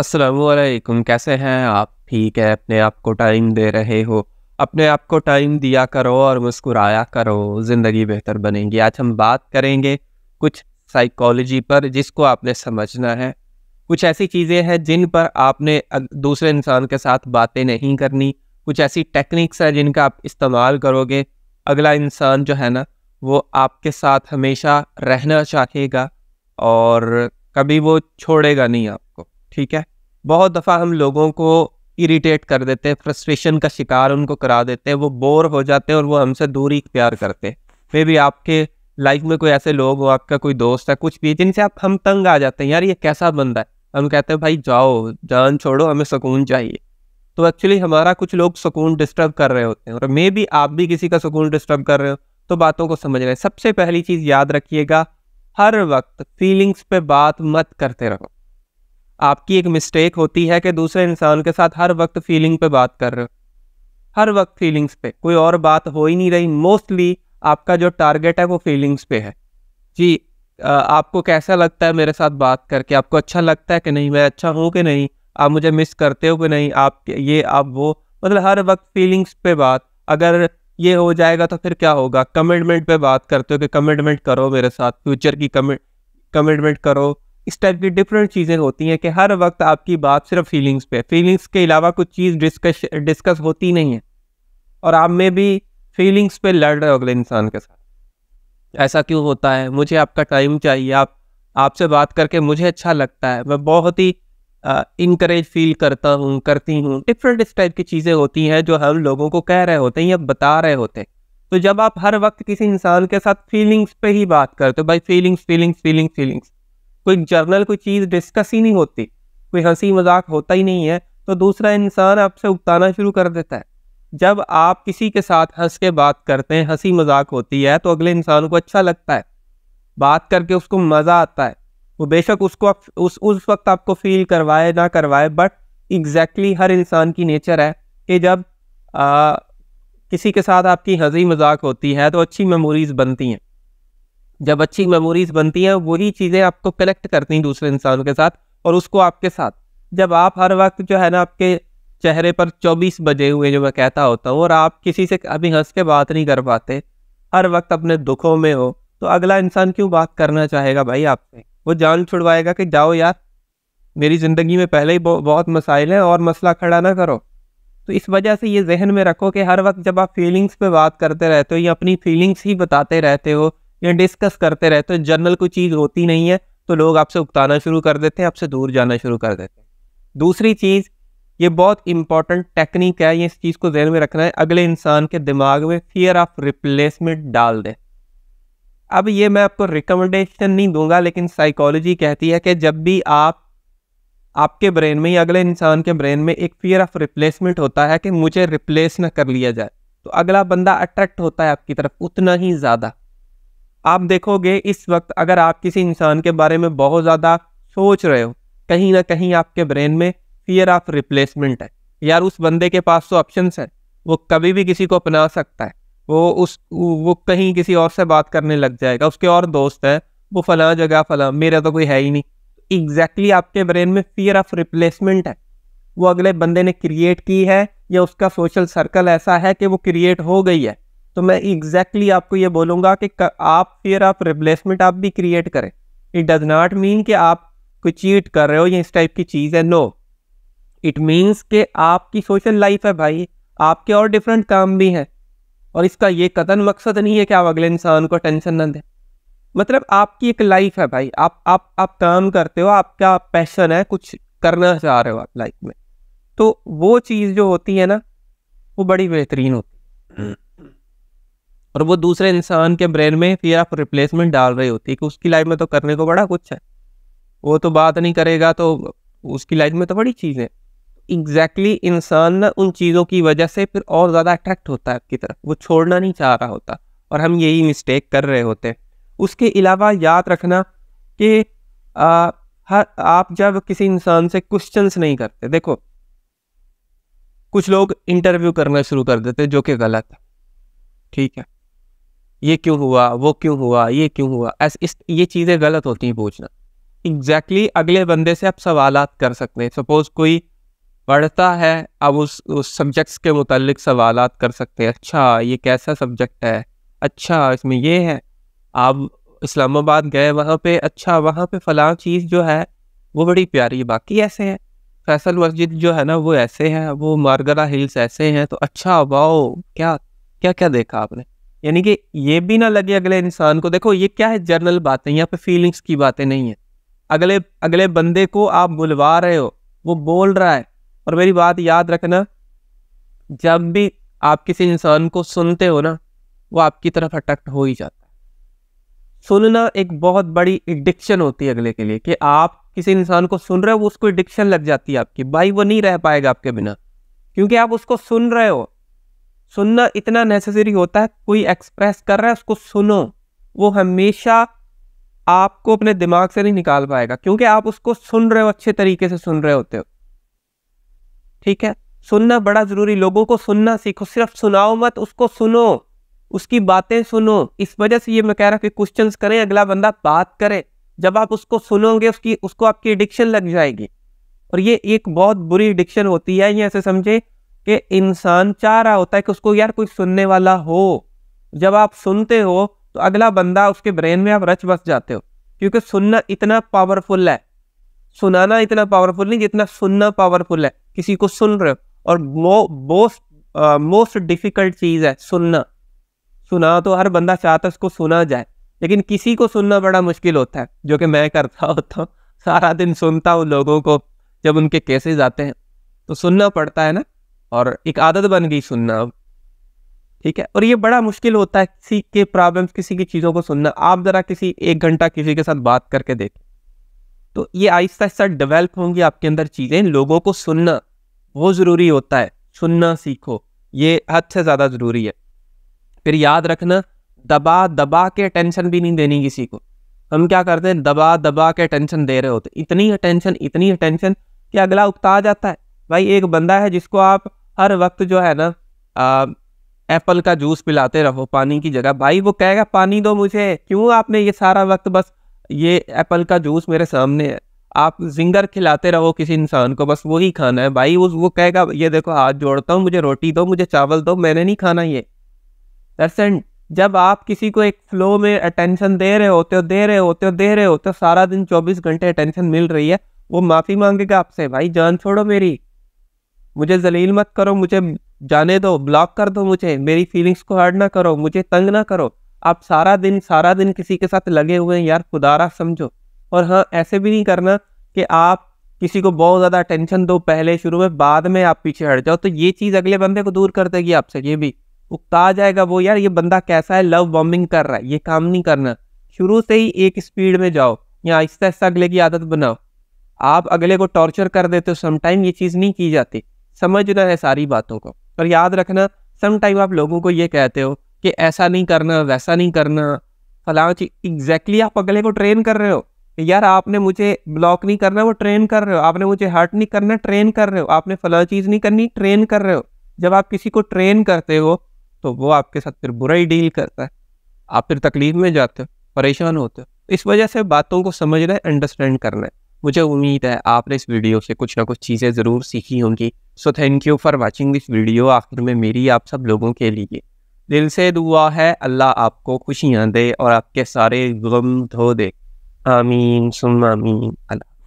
असलकुम कैसे हैं आप ठीक है अपने आप को टाइम दे रहे हो अपने आप को टाइम दिया करो और मुस्कुराया करो ज़िंदगी बेहतर बनेगी आज हम बात करेंगे कुछ साइकोलॉजी पर जिसको आपने समझना है कुछ ऐसी चीज़ें हैं जिन पर आपने दूसरे इंसान के साथ बातें नहीं करनी कुछ ऐसी टेक्निक्स हैं जिनका आप इस्तेमाल करोगे अगला इंसान जो है ना वो आपके साथ हमेशा रहना चाहेगा और कभी वो छोड़ेगा नहीं आपको ठीक है बहुत दफ़ा हम लोगों को इरिटेट कर देते हैं फ्रस्ट्रेशन का शिकार उनको करा देते हैं वो बोर हो जाते हैं और वो हमसे दूरी प्यार करते हैं मे भी आपके लाइफ में कोई ऐसे लोग हो आपका कोई दोस्त है कुछ भी जिनसे आप हम तंग आ जाते हैं यार ये कैसा बंदा है हम कहते हैं भाई जाओ जान छोड़ो हमें सुकून चाहिए तो एक्चुअली हमारा कुछ लोग सुकून डिस्टर्ब कर रहे होते हैं और मे भी आप भी किसी का सुकून डिस्टर्ब कर रहे हो तो बातों को समझ रहे हैं सबसे पहली चीज़ याद रखिएगा हर वक्त फीलिंग्स पे बात मत करते रहो आपकी एक मिस्टेक होती है कि दूसरे इंसान के साथ हर वक्त फीलिंग पे बात कर रहे हो हर वक्त फीलिंग्स पे कोई और बात हो ही नहीं रही मोस्टली आपका जो टारगेट है वो फीलिंग्स पे है जी आपको कैसा लगता है मेरे साथ बात करके आपको अच्छा लगता है कि नहीं मैं अच्छा हूँ कि नहीं आप मुझे मिस करते हो कि नहीं आप ये आप वो मतलब हर वक्त फीलिंग्स पे बात अगर ये हो जाएगा तो फिर क्या होगा कमिटमेंट पे बात करते हो कि कमिटमेंट करो मेरे साथ फ्यूचर की कमिट कमिटमेंट करो इस टाइप की डिफरेंट चीज़ें होती हैं कि हर वक्त आपकी बात सिर्फ फीलिंग्स पे फीलिंग्स के अलावा कुछ चीज़ डिस्कश डिस्कस होती नहीं है और आप में भी फीलिंग्स पे लड़ रहे हो अगले इंसान के साथ ऐसा क्यों होता है मुझे आपका टाइम चाहिए आप आपसे बात करके मुझे अच्छा लगता है मैं बहुत ही इनक्रेज फील करता हूँ करती हूँ डिफरेंट इस टाइप की चीज़ें होती हैं जो हम लोगों को कह रहे होते हैं या बता रहे होते हैं तो जब आप हर वक्त किसी इंसान के साथ फीलिंग्स पे ही बात करते हो भाई फीलिंग्स फीलिंग्स फीलिंग्स फीलिंग्स कोई जर्नल कोई चीज़ डिस्कस ही नहीं होती कोई हंसी मजाक होता ही नहीं है तो दूसरा इंसान आपसे उगताना शुरू कर देता है जब आप किसी के साथ हंस के बात करते हैं हंसी मजाक होती है तो अगले इंसान को अच्छा लगता है बात करके उसको मज़ा आता है वो बेशक उसको उस उस वक्त आपको फील करवाए ना करवाए बट एग्जैक्टली exactly हर इंसान की नेचर है कि जब आ, किसी के साथ आपकी हंसी मजाक होती है तो अच्छी मेमोरीज़ बनती हैं जब अच्छी मेमोरीज बनती हैं वही चीज़ें आपको कनेक्ट करती हैं दूसरे इंसानों के साथ और उसको आपके साथ जब आप हर वक्त जो है ना आपके चेहरे पर 24 बजे हुए जो मैं कहता होता हूँ और आप किसी से अभी हंस के बात नहीं कर पाते हर वक्त अपने दुखों में हो तो अगला इंसान क्यों बात करना चाहेगा भाई आपसे वो जान छुड़वाएगा कि जाओ यार मेरी ज़िंदगी में पहले ही बहुत मसाइल हैं और मसला खड़ा ना करो तो इस वजह से ये जहन में रखो कि हर वक्त जब आप फीलिंग्स पे बात करते रहते हो या अपनी फीलिंग्स ही बताते रहते हो या डिस्कस करते रहते हो जनरल कोई चीज़ होती नहीं है तो लोग आपसे उकताना शुरू कर देते हैं आपसे दूर जाना शुरू कर देते हैं दूसरी चीज़ ये बहुत इंपॉर्टेंट टेक्निक है ये इस चीज़ को जहन में रखना है अगले इंसान के दिमाग में फियर ऑफ रिप्लेसमेंट डाल दे अब ये मैं आपको रिकमेंडेशन नहीं दूंगा लेकिन साइकोलॉजी कहती है कि जब भी आप आपके ब्रेन में या अगले इंसान के ब्रेन में एक फियर ऑफ रिप्लेसमेंट होता है कि मुझे रिप्लेस ना कर लिया जाए तो अगला बंदा अट्रैक्ट होता है आपकी तरफ उतना ही ज़्यादा आप देखोगे इस वक्त अगर आप किसी इंसान के बारे में बहुत ज़्यादा सोच रहे हो कहीं ना कहीं आपके ब्रेन में फियर ऑफ रिप्लेसमेंट है यार उस बंदे के पास तो ऑप्शंस है वो कभी भी किसी को अपना सकता है वो उस वो कहीं किसी और से बात करने लग जाएगा उसके और दोस्त हैं वो फला जगह फला मेरा तो कोई है ही नहीं एग्जैक्टली exactly आपके ब्रेन में फियर ऑफ रिप्लेसमेंट है वो अगले बंदे ने क्रिएट की है या उसका सोशल सर्कल ऐसा है कि वो क्रिएट हो गई है तो मैं एग्जैक्टली exactly आपको ये बोलूँगा कि आप फिर आप रिप्लेसमेंट आप भी क्रिएट करें इट डज नॉट मीन कि आप कोई चीट कर रहे हो या इस टाइप की चीज़ है नो इट मीन्स कि आपकी सोशल लाइफ है भाई आपके और डिफरेंट काम भी हैं और इसका ये कदन मकसद नहीं है कि आप अगले इंसान को टेंशन ना दें मतलब आपकी एक लाइफ है भाई आप आप आप काम करते हो आपका पैशन है कुछ करना चाह रहे हो आप लाइफ में तो वो चीज़ जो होती है ना वो बड़ी बेहतरीन होती है और वो दूसरे इंसान के ब्रेन में फिर आप रिप्लेसमेंट डाल रही होती है कि उसकी लाइफ में तो करने को बड़ा कुछ है वो तो बात नहीं करेगा तो उसकी लाइफ में तो बड़ी चीज़ है एग्जैक्टली exactly इंसान ना उन चीज़ों की वजह से फिर और ज़्यादा अट्रैक्ट होता है आपकी तरफ वो छोड़ना नहीं चाह रहा होता और हम यही मिस्टेक कर रहे होते हैं उसके अलावा याद रखना कि आ, हर आप जब किसी इंसान से क्वेश्चंस नहीं करते देखो कुछ लोग इंटरव्यू करना शुरू कर देते जो कि गलत है ठीक है ये क्यों हुआ वो क्यों हुआ ये क्यों हुआ ऐसे इस ये चीज़ें गलत होती हैं पूछना एग्जैक्टली exactly अगले बंदे से आप सवाल कर सकते हैं सपोज़ कोई पढ़ता है अब उस उस सब्जेक्ट्स के मुतलक सवाल कर सकते हैं अच्छा ये कैसा सब्जेक्ट है अच्छा इसमें ये है आप इस्लामाबाद गए वहाँ पे अच्छा वहाँ पे फ़लाँ चीज़ जो है वो बड़ी प्यारी बाकी ऐसे हैं फैसल मस्जिद जो है ना वो ऐसे हैं वो मारगरा हिल्स ऐसे हैं तो अच्छा वाओ क्या क्या क्या देखा आपने यानी कि ये भी ना लगे अगले इंसान को देखो ये क्या है जनरल बातें यहाँ पे फीलिंग्स की बातें नहीं है अगले अगले बंदे को आप बुलवा रहे हो वो बोल रहा है और मेरी बात याद रखना जब भी आप किसी इंसान को सुनते हो ना वो आपकी तरफ अटैक्ट हो ही जाता है सुनना एक बहुत बड़ी एडिक्शन होती है अगले के लिए कि आप किसी इंसान को सुन रहे हो उसको एडिक्शन लग जाती है आपकी भाई वो नहीं रह पाएगा आपके बिना क्योंकि आप उसको सुन रहे हो सुनना इतना नेसेसरी होता है कोई एक्सप्रेस कर रहा है उसको सुनो वो हमेशा आपको अपने दिमाग से नहीं निकाल पाएगा क्योंकि आप उसको सुन रहे हो अच्छे तरीके से सुन रहे होते हो ठीक है सुनना बड़ा ज़रूरी लोगों को सुनना सीखो सिर्फ सुनाओ मत उसको सुनो उसकी बातें सुनो इस वजह से ये मैं कह रहा कि क्वेश्चंस करें अगला बंदा बात करे जब आप उसको सुनोगे उसकी उसको आपकी एडिक्शन लग जाएगी और ये एक बहुत बुरी एडिक्शन होती है ये ऐसे समझे कि इंसान चाह रहा होता है कि उसको यार कोई सुनने वाला हो जब आप सुनते हो तो अगला बंदा उसके ब्रेन में आप रच बस जाते हो क्योंकि सुनना इतना पावरफुल है सुनाना इतना पावरफुल नहीं जितना सुनना पावरफुल है किसी को सुन रहे हो और मोस्ट मोस्ट डिफिकल्ट चीज़ है सुनना सुना तो हर बंदा चाहता है उसको सुना जाए लेकिन किसी को सुनना बड़ा मुश्किल होता है जो कि मैं करता होता हूँ सारा दिन सुनता हूँ लोगों को जब उनके केसेस आते हैं तो सुनना पड़ता है ना और एक आदत बन गई सुनना अब ठीक है और ये बड़ा मुश्किल होता है किसी के प्रॉब्लम्स किसी की चीज़ों को सुनना आप ज़रा किसी एक घंटा किसी के साथ बात करके देखें तो ये आहिस्ता आहिस्ता डेवलप होंगी आपके अंदर चीज़ें लोगों को सुनना वो ज़रूरी होता है सुनना सीखो ये हद से ज़्यादा ज़रूरी है फिर याद रखना दबा दबा के अटेंशन भी नहीं देनी किसी को हम क्या करते हैं दबा दबा के अटेंशन दे रहे होते इतनी अटेंशन इतनी अटेंशन कि अगला उकता जाता है भाई एक बंदा है जिसको आप हर वक्त जो है ना एप्पल का जूस पिलाते रहो पानी की जगह भाई वो कहेगा पानी दो मुझे क्यों आपने ये सारा वक्त बस ये एप्पल का जूस मेरे सामने है आप जिंगर खिलाते रहो किसी इंसान को बस वही खाना है भाई उस वो कहेगा ये देखो हाथ जोड़ता हूँ मुझे रोटी दो मुझे चावल दो मैंने नहीं खाना ये दरअसल जब आप किसी को एक फ्लो में अटेंशन दे रहे होते हो दे रहे होते हो दे रहे होते हो सारा दिन चौबीस घंटे अटेंशन मिल रही है वो माफ़ी मांगेगा आपसे भाई जान छोड़ो मेरी मुझे जलील मत करो मुझे जाने दो ब्लॉक कर दो मुझे मेरी फीलिंग्स को हर्ट ना करो मुझे तंग ना करो आप सारा दिन सारा दिन किसी के साथ लगे हुए हैं यार खुदारा समझो और हाँ ऐसे भी नहीं करना कि आप किसी को बहुत ज़्यादा टेंशन दो पहले शुरू में बाद में आप पीछे हट जाओ तो ये चीज़ अगले बंदे को दूर कर देगी आपसे ये भी उकता जाएगा वो यार ये बंदा कैसा है लव बॉम्बिंग कर रहा है ये काम नहीं करना शुरू से ही एक स्पीड में जाओ या आहिस्ता अच्छा आहिस्ता अगले की आदत बनाओ आप अगले को टॉर्चर कर देते हो समटाइम ये चीज़ नहीं की जाती समझना है सारी बातों को और याद रखना सम टाइम आप लोगों को ये कहते हो कि ऐसा नहीं करना वैसा नहीं करना फलाव चीज एग्जैक्टली आप अगले को ट्रेन कर रहे हो यार आपने मुझे ब्लॉक नहीं करना वो ट्रेन कर रहे हो आपने मुझे हर्ट नहीं करना ट्रेन कर रहे हो आपने फला चीज़ नहीं करनी ट्रेन कर रहे हो जब आप किसी को ट्रेन करते हो तो वो आपके साथ फिर बुरा ही डील करता है आप फिर तकलीफ में जाते हो परेशान होते हो तो इस वजह से बातों को समझना है अंडरस्टैंड करना है मुझे उम्मीद है आपने इस वीडियो से कुछ ना कुछ चीज़ें ज़रूर सीखी होंगी so thank you for watching this video आखिर में मेरी आप सब लोगों के लिए दिल से दुआ है अल्लाह आपको खुशियाँ दे और आपके सारे गम धो दे आमीन सुम आमीन अल्लाह